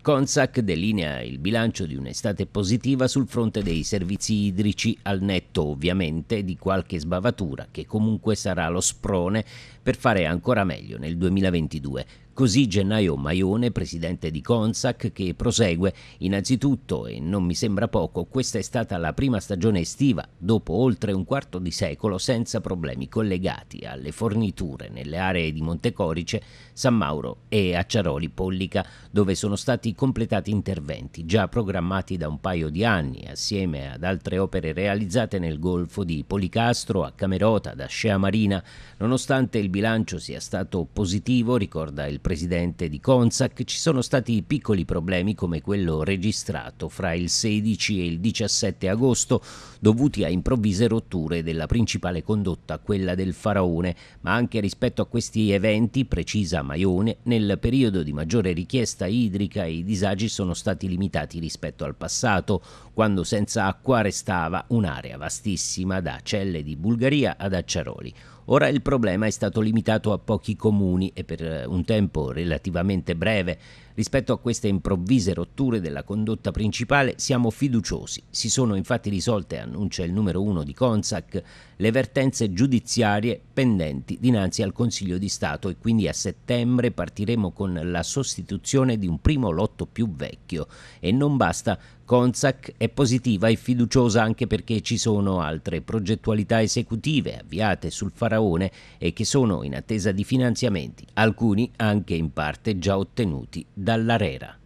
Consac delinea il bilancio di un'estate positiva sul fronte dei servizi idrici, al netto ovviamente di qualche sbavatura che comunque sarà lo sprone per fare ancora meglio nel 2022. Così Gennaio Maione, presidente di Consac, che prosegue innanzitutto, e non mi sembra poco, questa è stata la prima stagione estiva dopo oltre un quarto di secolo senza problemi collegati alle forniture nelle aree di Montecorice, San Mauro e Acciaroli Pollica, dove sono stati completati interventi già programmati da un paio di anni assieme ad altre opere realizzate nel golfo di Policastro a Camerota, da Scea Marina, nonostante il bilancio sia stato positivo, ricorda il presidente di Consac, ci sono stati piccoli problemi come quello registrato fra il 16 e il 17 agosto, dovuti a improvvise rotture della principale condotta, quella del faraone, ma anche rispetto a questi eventi, precisa Maione, nel periodo di maggiore richiesta idrica i disagi sono stati limitati rispetto al passato, quando senza acqua restava un'area vastissima da Celle di Bulgaria ad Acciaroli. Ora il problema è stato limitato a pochi comuni e per eh, un tempo tempo relativamente breve rispetto a queste improvvise rotture della condotta principale siamo fiduciosi. Si sono infatti risolte, annuncia il numero uno di Consac, le vertenze giudiziarie pendenti dinanzi al Consiglio di Stato e quindi a settembre partiremo con la sostituzione di un primo lotto più vecchio e non basta Consac è positiva e fiduciosa anche perché ci sono altre progettualità esecutive avviate sul Faraone e che sono in attesa di finanziamenti, alcuni anche in parte già ottenuti dall'Arera.